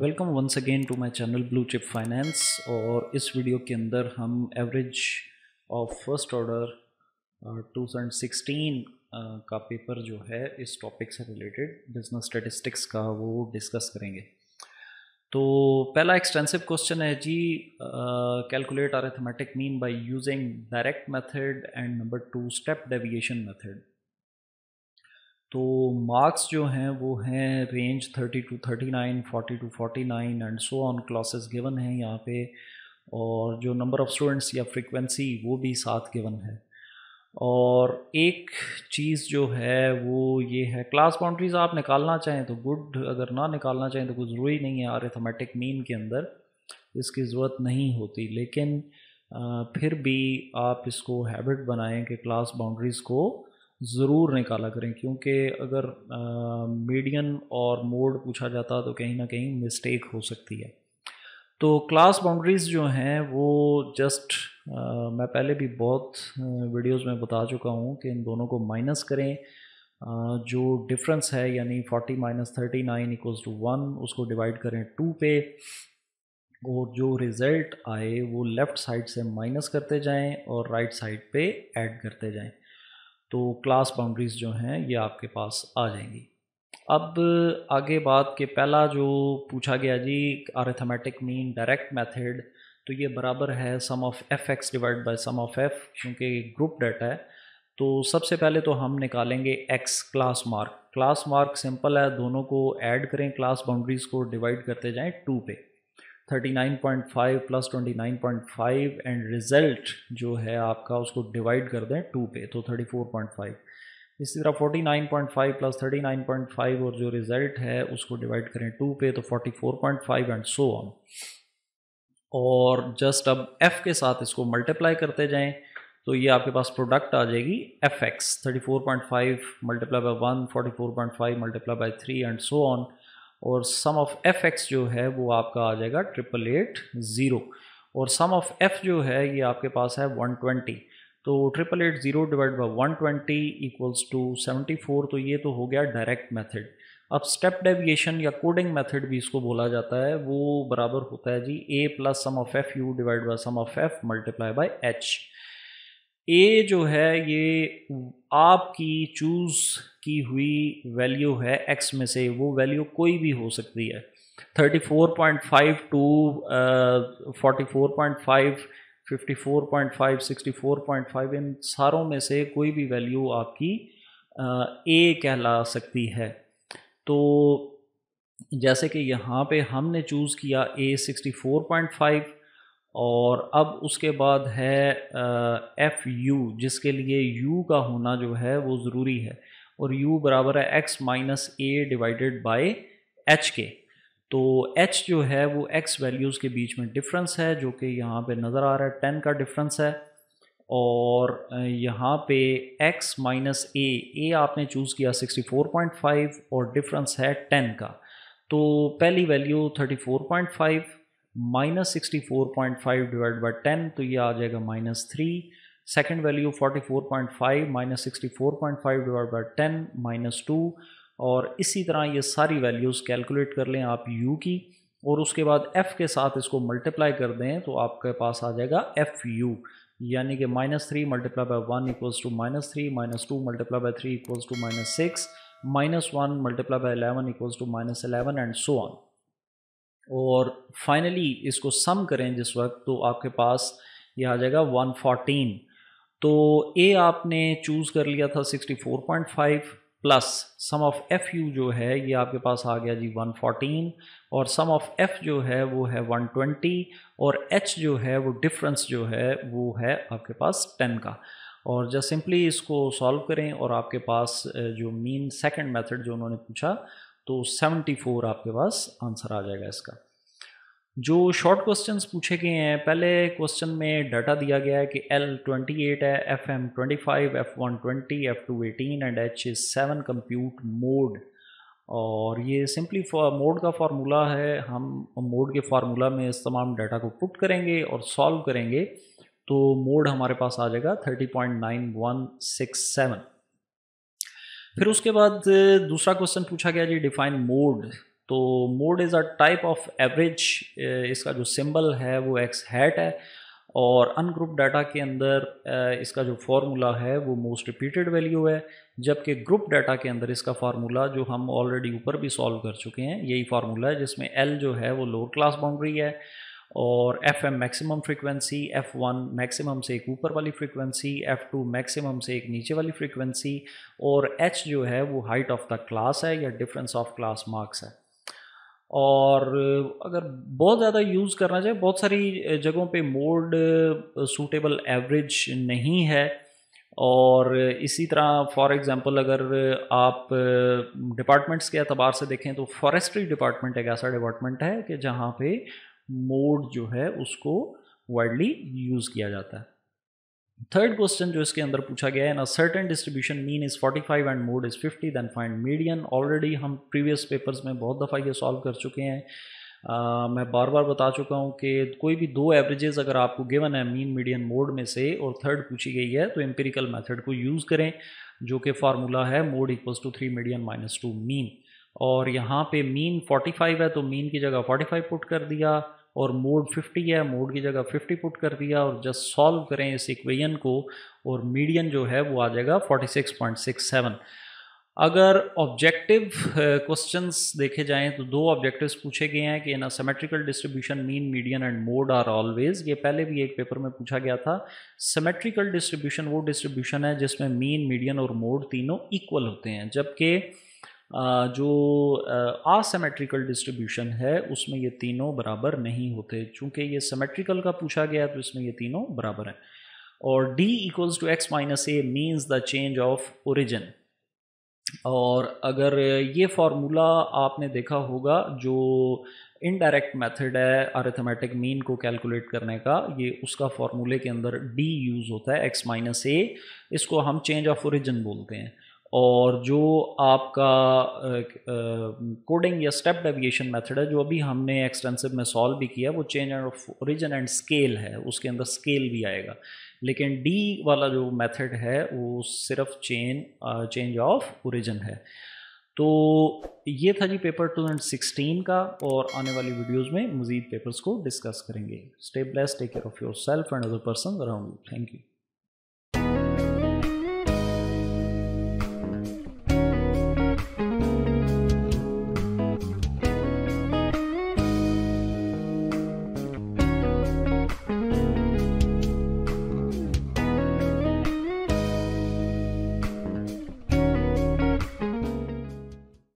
welcome once again to my channel blue chip finance और इस video के अंदर हम average of first order two thousand sixteen का पेपर जो है इस टॉपिक से रिलेटेड बिजनेस स्टेटिस्टिक्स का वो डिस्कस करेंगे तो पहला एक्सटेंसिव क्वेश्चन है जी calculate arithmetic mean by using direct method and number two step deviation method तो मार्क्स जो हैं वो हैं range 30 to 39, 40 to 49 and so on classes given हैं यहाँ पे और जो नंबर ऑफ़ स्टूडेंट्स या फ्रिक्वेंसी वो भी साथ गिवन है और एक चीज़ जो है वो ये है क्लास बाउंड्रीज आप निकालना चाहें तो गुड अगर ना निकालना चाहें तो कोई ज़रूरी नहीं है आरिथमेटिक मीन के अंदर इसकी ज़रूरत नहीं होती लेकिन फिर भी आप इसको हैबिट बनाएं कि क्लास बाउंड्रीज़ को ज़रूर निकाला करें क्योंकि अगर मीडियन और मोड पूछा जाता तो कहीं ना कहीं मिस्टेक हो सकती है तो क्लास बाउंड्रीज़ जो हैं वो जस्ट आ, मैं पहले भी बहुत वीडियोस में बता चुका हूँ कि इन दोनों को माइनस करें आ, जो डिफरेंस है यानी 40 minus thirty nine equals to one उसको डिवाइड करें टू पे और जो रिज़ल्ट आए वो लेफ़्ट साइड से माइनस करते जाएं और राइट साइड पे ऐड करते जाएं तो क्लास बाउंड्रीज़ जो हैं ये आपके पास आ जाएंगी अब आगे बात के पहला जो पूछा गया जी अरेथमेटिक मीन डायरेक्ट मेथड तो ये बराबर है sum of F X divide by sum of F क्योंकि ग्रुप डाटा है तो सबसे पहले तो हम निकालेंगे X class mark class mark simple है दोनों को ऐड करें क्लास बाउंड्रीज़ को डिवाइड करते जाएं टू पे 39.5 प्लस 29.5 एंड रिजल्ट जो है आपका उसको डिवाइड कर दें टू पे तो 34.5 इसी तरह 49.5 प्लस 39.5 और जो रिजल्ट है उसको डिवाइड करें टू पे तो 44.5 एंड सो ऑन और जस्ट अब एफ़ के साथ इसको मल्टीप्लाई करते जाएं तो ये आपके पास प्रोडक्ट आ जाएगी F X thirty four point five multiply by one forty four point five multiply by three and so on और सम ऑफ एफ एक्स जो है वो आपका आ जाएगा ट्रिपल एट ज़ीरो और सम ऑफ एफ जो है ये आपके पास है वन ट्वेंटी तो triple eight zero divide by one twenty equals to seventy four तो ये तो हो गया डायरेक्ट मेथड अब स्टेप डेविएशन या कोडिंग मेथड भी इसको बोला जाता है वो बराबर होता है जी A plus sum of F U divide by sum of F multiply by H A जो है ये आपकी चूज़ की हुई वैल्यू है एक्स में से वो वैल्यू कोई भी हो सकती है 34.5 to forty four point five fifty four point five sixty four point five इन सारों में से कोई भी वैल्यू आपकी ए uh, कहला सकती है तो जैसे कि यहाँ पे हमने चूज़ किया A sixty four point five और अब उसके बाद है एफ़ यू जिसके लिए यू का होना जो है वो ज़रूरी है और यू बराबर है X minus A divided by H के तो एच जो है वो एक्स वैल्यूज़ के बीच में डिफरेंस है जो कि यहाँ पे नज़र आ रहा है टेन का डिफरेंस है और यहाँ पे x माइनस ए ए आपने चूज़ किया 64.5 और डिफरेंस है 10 का तो पहली value minus sixty four point five divide by ten तो ये आ जाएगा minus three second value forty four point five minus sixty four point five divide by ten minus two और इसी तरह ये सारी वैल्यूज़ कैलकुलेट कर लें आप यू की और उसके बाद एफ़ के साथ इसको मल्टीप्लाई कर दें तो आपके पास आ जाएगा एफ़ यू यानी कि minus three multiply by one equals to minus three minus two multiply by three equals to minus six minus one multiply by eleven equals to minus eleven and so on और finally इसको sum करें जिस वक्त तो आपके पास ये आ जाएगा 114 तो ए आपने चूज़ कर लिया था 64.5 plus sum of F U जो है ये आपके पास आ गया जी 114 और सम ऑफ एफ़ जो है वो है 120 और एच जो है वो डिफरेंस जो है वो है आपके पास 10 का और जस्ट सिंपली इसको सॉल्व करें और आपके पास जो मीन सेकंड मेथड जो उन्होंने पूछा तो 74 आपके पास आंसर आ जाएगा इसका जो शॉर्ट क्वेश्चंस पूछे गए हैं पहले क्वेश्चन में डाटा दिया गया है कि एल 28 है F M twenty five F one twenty F two eighteen and H is seven compute mode और ये सिंपली मोड का फार्मूला है हम मोड के फार्मूला में इस तमाम डाटा को पुट करेंगे और सॉल्व करेंगे तो मोड हमारे पास आ जाएगा thirty point nine one six seven फिर उसके बाद दूसरा क्वेश्चन पूछा गया जी डिफाइन मोड तो mode is a type of average इसका जो सिंबल है वो एक्स हैट है और अनग्रुप डाटा के अंदर इसका जो फार्मूला है वो मोस्ट रिपीटेड वैल्यू है जबकि ग्रुप डाटा के अंदर इसका फार्मूला जो हम ऑलरेडी ऊपर भी सॉल्व कर चुके हैं यही फार्मूला है जिसमें एल जो है वो लोअर क्लास बाउंड्री है और F M maximum frequency F one maximum से एक ऊपर वाली फ्रिक्वेंसी एफ़ टू मैक्सिमम से एक नीचे वाली फ्रिक्वेंसी और एच जो है वो हाइट ऑफ द क्लास है या डिफरेंस ऑफ क्लास मार्क्स है और अगर बहुत ज़्यादा यूज़ करना चाहिए बहुत सारी जगहों पे मोड सूटेबल एवरेज नहीं है और इसी तरह फॉर एग्ज़ाम्पल अगर आप डिपार्टमेंट्स के अतबार से देखें तो फॉरेस्ट्री डिपार्टमेंट एक ऐसा डिपार्टमेंट है कि जहाँ पे मोड जो है उसको वाइडली यूज किया जाता है थर्ड क्वेश्चन जो इसके अंदर पूछा गया है ना certain distribution mean is 45 and mode is 50 then find median already हम प्रीवियस पेपर्स में बहुत दफ़ा ये सॉल्व कर चुके हैं आ, मैं बार बार बता चुका हूँ कि कोई भी दो एवरेजेस अगर आपको गिवन है मीन मीडियन मोड में से और थर्ड पूछी गई है तो एम्पेरिकल मेथड को यूज़ करें जो कि फार्मूला है mode equals to three median minus two mean और यहाँ पे मीन 45 है तो मीन की जगह 45 पुट कर दिया और मोड 50 है मोड की जगह 50 पुट कर दिया और जस्ट सॉल्व करें इस इक्वेशन को और मीडियन जो है वो आ जाएगा 46.67 अगर ऑब्जेक्टिव क्वेश्चंस देखे जाएं तो दो ऑब्जेक्टिव्स पूछे गए हैं कि इन symmetrical distribution mean median and mode are always ये पहले भी एक पेपर में पूछा गया था सेमेट्रिकल डिस्ट्रीब्यूशन वो डिस्ट्रीब्यूशन है जिसमें मीन मीडियन और मोड तीनों इक्वल होते हैं जबकि जो असेमेट्रिकल डिस्ट्रीब्यूशन है उसमें ये तीनों बराबर नहीं होते चूँकि ये सेमेट्रिकल का पूछा गया तो इसमें ये तीनों बराबर हैं और d equals to x minus a means the change of origin और अगर ये फार्मूला आपने देखा होगा जो इनडायरेक्ट मेथड है अरिथमेटिक मीन को कैलकुलेट करने का ये उसका फार्मूले के अंदर d यूज़ होता है x माइनस ए इसको हम चेंज ऑफ ओरिजिन बोलते हैं और जो आपका कोडिंग या स्टेप डेविएशन मेथड है जो अभी हमने एक्सटेंसिव में सॉल्व भी किया वो change and origin and scale है उसके अंदर स्केल भी आएगा लेकिन डी वाला जो मेथड है वो सिर्फ चेन चेंज ऑफ ओरिजिन है तो ये था जी पेपर 2016 का और आने वाली वीडियोस में मज़ीद पेपर्स को डिस्कस करेंगे stay blessed take care of your self and other person around you thank you